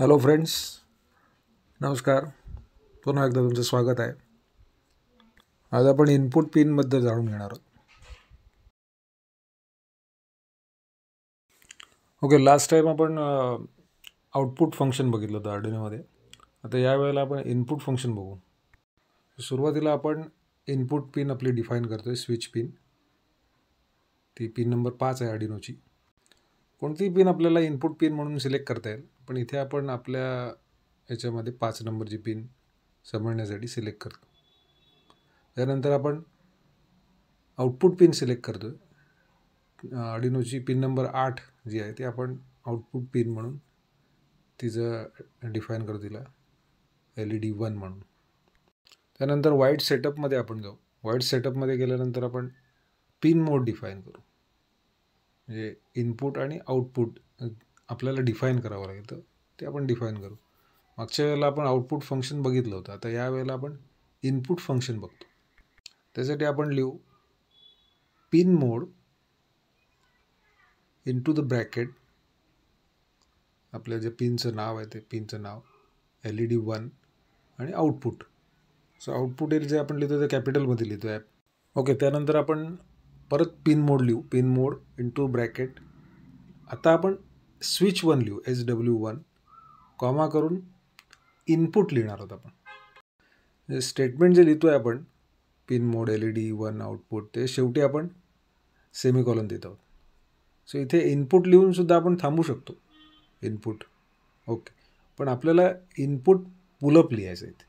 hello friends नमस्कार पुन्हा एकदा तुमचं स्वागत आहे आज आपण इनपुट पिनबद्दल जाणून घेणार आहोत ओके लास्ट टाईम आपण आउटपुट फंक्शन बघितलं होतं आर्डिनोमध्ये आता यावेळेला आपण इनपुट फंक्शन बघू सुरुवातीला आपण इनपुट पिन आपली डिफाईन करतो आहे स्विच पिन ती पिन नंबर पाच आहे आर्डिनोची कोणतीही पिन आपल्याला इनपुट पिन म्हणून सिलेक्ट करता येईल पण इथे आपण आपल्या याच्यामध्ये पाच नंबरची पिन समजण्यासाठी सिलेक्ट करतो त्यानंतर आपण आउटपुट पिन सिलेक्ट करतो अडिनोची पिन नंबर आठ जी आहे ती आपण आउटपुट पिन म्हणून तिचं डिफाईन करू तिला एल ई डी वन म्हणून त्यानंतर वाईट सेटअपमध्ये आपण जाऊ वाईट सेटअपमध्ये गेल्यानंतर आपण पिन मोड डिफाईन करू म्हणजे इनपुट आणि आउटपुट आपल्याला डिफाईन करावं लागेल तर ते आपण डिफाईन करू मागच्या वेळेला आपण आउटपुट फंक्शन बघितलं होतं आता यावेळेला आपण इनपुट फंक्शन बघतो त्यासाठी आपण लिहू pin mode in to the bracket आपल्या जे पिनचं नाव आहे ते पिनचं नाव एल ई डी वन आणि आउटपुट सो आउटपुट जे आपण लिहितो ते कॅपिटलमध्ये लिहितो ॲप ओके त्यानंतर आपण परत पिन मोड लिहू पिन मोड टू ब्रॅकेट आता आपण स्विच वन लिहू एस डब्ल्यू वन कॉमा करून इनपुट लिहिणार आहोत आपण स्टेटमेंट जे लिहितो आहे आपण pin mode L E D one output ते शेवटी आपण सेमिकॉलन देत आहोत सो इथे इनपुट लिहूनसुद्धा आपण थांबू शकतो इनपुट ओके पण आपल्याला इनपुट पुलअप लिहायचं आहे इथे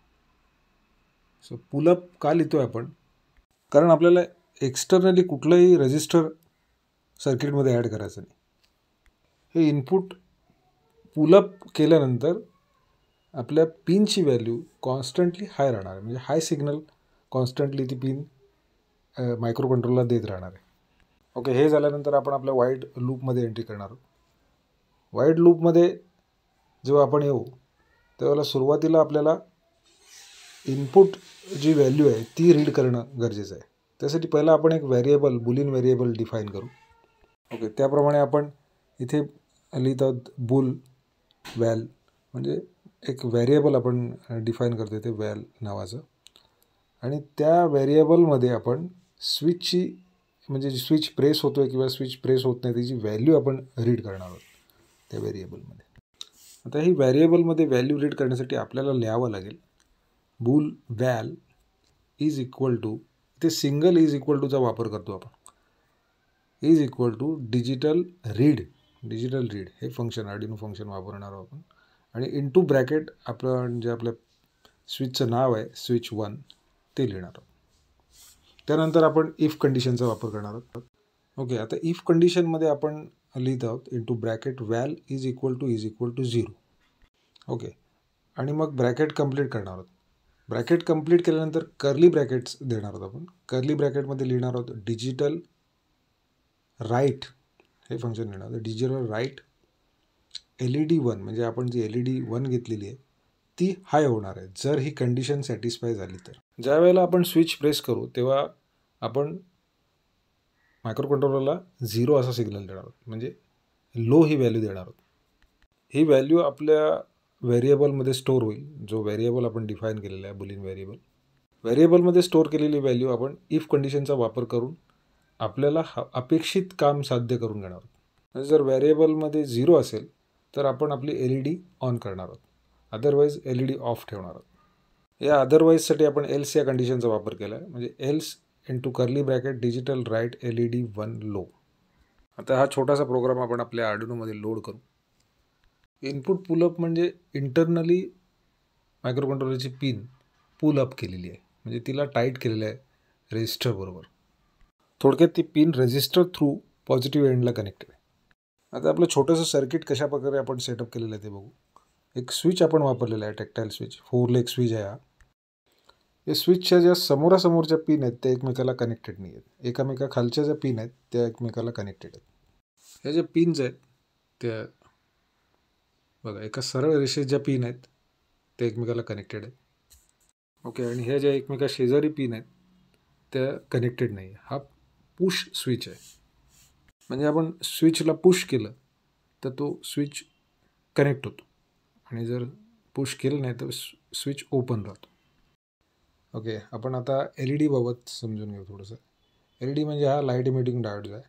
सो पुलअप का लिहितो आहे आपण कारण आपल्याला एक्सटर्नली कुठलंही रजिस्टर सर्किटमध्ये ॲड करायचं नाही हे इनपुट पुलअप केल्यानंतर आपल्या पिनची व्हॅल्यू कॉन्स्टंटली हाय राहणार आहे म्हणजे हाय सिग्नल कॉन्स्टंटली ती पिन मायक्रो कंट्रोलला देत राहणार आहे ओके हे झाल्यानंतर आपण आपल्या वाईड लूपमध्ये एंट्री करणार आहोत वाईड लूपमध्ये जेव्हा आपण येऊ तेव्हा सुरुवातीला आपल्याला इनपुट जी व्हॅल्यू आहे ती रीड करणं गरजेचं आहे त्यासाठी पहिला आपण एक व्हेरिएबल बुलिन व्हेरिएबल डिफाईन करू ओके त्याप्रमाणे आपण इथे लिहित आहोत बुल वॅल म्हणजे एक व्हेरिएबल आपण डिफाईन करतो इथे वॅल नावाचं आणि त्या व्हेरिएबलमध्ये आपण स्विचची म्हणजे स्विच प्रेस होतो आहे किंवा स्विच प्रेस होत नाही त्याची व्हॅल्यू आपण रीड करणार आहोत त्या व्हेरिएबलमध्ये आता ही व्हेरिएबलमध्ये व्हॅल्यू रीड करण्यासाठी आपल्याला लिहावं लागेल bool val is equal to ते सिंगल इज इक्वल टूचा वापर करतो आपण is equal to digital read digital read हे फंक्शन आर्डिनो फंक्शन वापरणार आहोत आपण आणि इन टू ब्रॅकेट आपलं जे म्हणजे आपल्या स्विचचं नाव आहे स्विच वन ते लिहिणार आहोत त्यानंतर आपण इफ कंडिशनचा वापर करणार आहोत ओके आता इफ कंडिशनमध्ये आपण लिहित आहोत in to bracket val is equal to is equal to zero okay आणि मग ब्रॅकेट कंप्लीट करणार आहोत ब्रॅकेट कंप्लीट केल्यानंतर कर्ली ब्रॅकेट्स देणार आहोत आपण कर्ली ब्रॅकेटमध्ये लिहिणार आहोत डिजिटल राईट हे फंक्शन लिहिणार digital write L E D one म्हणजे आपण जी एल ई डी वन घेतलेली आहे ती हाय होणार आहे जर ही कंडिशन सॅटिस्फाय झाली तर ज्या वेळेला आपण स्विच प्रेस करू तेव्हा आपण मायक्रो कंट्रोलरला झिरो असा सिग्नल देणार आहोत म्हणजे लो ही व्हॅल्यू देणार आहोत ही व्हॅल्यू आपल्या व्हेरिएबलमध्ये स्टोअर होईल जो व्हेरिएबल आपण डिफाईन केलेला आहे बुलिन व्हेरिएबल व्हेरिएबलमध्ये स्टोअर केलेली व्हॅल्यू आपण इफ कंडिशनचा वापर करून आपल्याला हा अपेक्षित काम साध्य करून घेणार आहोत म्हणजे जर व्हेरिएबलमध्ये झिरो असेल तर आपण आपली एल ई डी ऑन करणार आहोत otherwise L E D off ठेवणार आहोत या अदरवाईजसाठी आपण एल्स या कंडिशनचा वापर केला आहे म्हणजे else in to curly bracket digital write L E D one low आता हा छोटासा प्रोग्राम आपण आपल्या आर्डिनोमध्ये लोड करू इनपुट पुलअप म्हणजे इंटरनली मायक्रोकंट्रोलरची पिन पुल अप केलेली आहे म्हणजे तिला टाईट केलेलं आहे रेजिस्टरबरोबर थोडक्यात ती पिन रेजिस्टर थ्रू पॉझिटिव्ह एंडला कनेक्टेड आहे आता आपलं छोटंसं सर्किट कशाप्रकारे आपण सेटअप केलेलं आहे ते बघू एक स्विच आपण वापरलेला आहे tactile switch four leg switch आहे हा या स्विचच्या ज्या समोरासमोरच्या पिन आहेत त्या एकमेकाला कनेक्टेड नाही आहेत एकामेका खालच्या ज्या पिन आहेत त्या एकमेकाला कनेक्टेड आहेत ह्या ज्या पिन्स आहेत त्या बघा एका सरळ रेषेत ज्या पिन आहेत ते एकमेकाला कनेक्टेड आहेत ओके आणि ह्या ज्या एकमेका शेजारी पिन आहेत त्या कनेक्टेड नाही हा पुश स्विच आहे म्हणजे आपण स्विचला पुश केलं तर तो स्विच कनेक्ट होतो आणि जर पुश केलं नाही तर स्विच ओपन राहतो ओके आपण आता एल ई e डीबाबत समजून घेऊ थोडंसं एल ई डी म्हणजे हा लाईट इमिटिंग जो आहे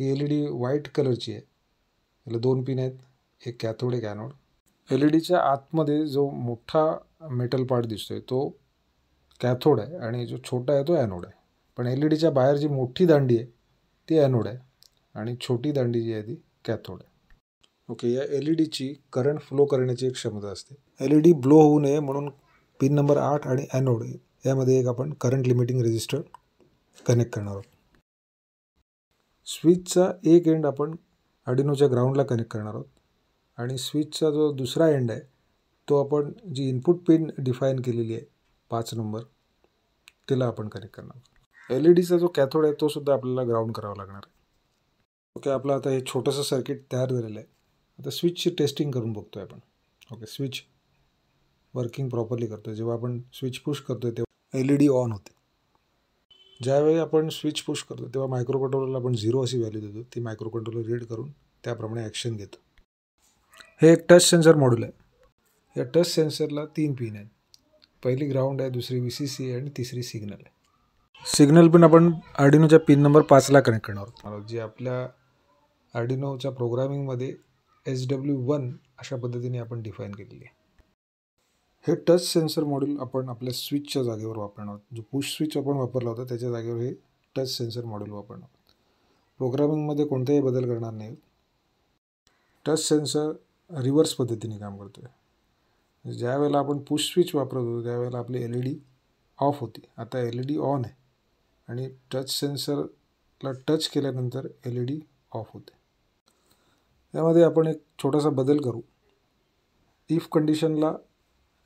ही एल ई डी व्हाईट कलरची आहे याला दोन पिन आहेत एक कॅथोड एक ॲनोड एल ई डीच्या आतमध्ये जो मोठा मेटल पार्ट दिसतो तो कॅथोड आहे आणि जो छोटा आहे तो ॲनोड आहे पण एल ई डीच्या बाहेर जी मोठी दांडी आहे ती ॲनोड आहे आणि छोटी दांडी जी आहे ती कॅथोड आहे ओके या एल ई डीची करंट फ्लो करण्याची एक क्षमता असते एल ई डी ब्लो होऊ नये म्हणून पिन नंबर आठ आणि ॲनोड यामध्ये एक आपण करंट लिमिटिंग रेजिस्टर कनेक्ट करणार आहोत स्विचचा एक एंड आपण अडिनोच्या ग्राउंडला कनेक्ट करणार आहोत आणि स्विचचा जो दुसरा एंड आहे तो आपण जी इनपुट पिन डिफाईन केलेली आहे पाच नंबर तिला आपण कनेक्ट करणार एल ई डीचा जो कॅथोड आहे तो सुद्धा आपल्याला ग्राउंड करावा लागणार आहे ओके आपलं आता हे छोटंसं सर्किट तयार झालेलं आहे आता स्विचची टेस्टिंग करून बघतो आहे आपण ओके स्विच वर्किंग प्रॉपरली करतो जेव्हा आपण स्विच पुश करतो आहे तेव्हा एल ई डी ऑन होते ज्यावेळी आपण स्विच पुश करतो तेव्हा मायक्रो आपण झिरो अशी व्हॅल्यू देतो ती मायक्रो रीड करून त्याप्रमाणे ॲक्शन घेतो हे एक टच सेन्सर मॉड्यूल आहे या टच सेन्सरला तीन पिन आहेत पहिली ग्राउंड आहे दुसरी वी सी सी आहे आणि तिसरी सिग्नल आहे सिग्नल पण आपण आर्डिनोच्या पिन नंबर पाचला कनेक्ट करणार आहोत जे आपल्या आर्डिनोच्या प्रोग्रामिंगमध्ये एस डब्ल्यू वन अशा पद्धतीने आपण डिफाईन केलेली आहे हे टच सेन्सर मॉड्यूल आपण आपल्या स्विचच्या जागेवर वापरणार आहोत जो पुश स्विच आपण वापरला होता त्याच्या जागेवर हे टच सेन्सर मॉड्यूल वापरणार आहोत प्रोग्रामिंगमध्ये कोणताही बदल करणार नाही टच सेन्सर रिव्हर्स पद्धतीने काम करतो आहे म्हणजे ज्या आपण पुश स्विच वापरत होतो त्यावेळेला आपली एल ई डी ऑफ होती आता एल ई डी ऑन आहे आणि टच सेन्सरला टच केल्यानंतर एल ई डी ऑफ होते त्यामध्ये आपण एक छोटासा बदल करू इफ कंडिशनला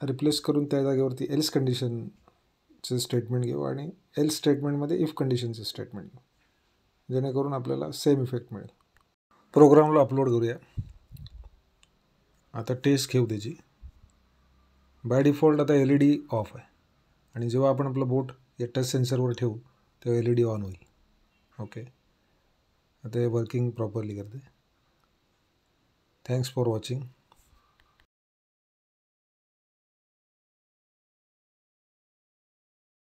रिप्लेस करून त्या जागेवरती एल्स कंडिशनचे स्टेटमेंट घेऊ आणि एल्स स्टेटमेंटमध्ये इफ कंडिशनचं स्टेटमेंट घेऊ जेणेकरून आपल्याला सेम इफेक्ट मिळेल प्रोग्रामला अपलोड करूया आता टेस्ट घेऊ त्याची बाय डिफॉल्ट आता एल ई डी ऑफ आहे आणि जेव्हा आपण आपलं बोट या टच सेन्सरवर ठेवू तेव्हा एल ई डी ऑन होईल ओके आता हे वर्किंग प्रॉपरली करते थँक्स फॉर वॉचिंग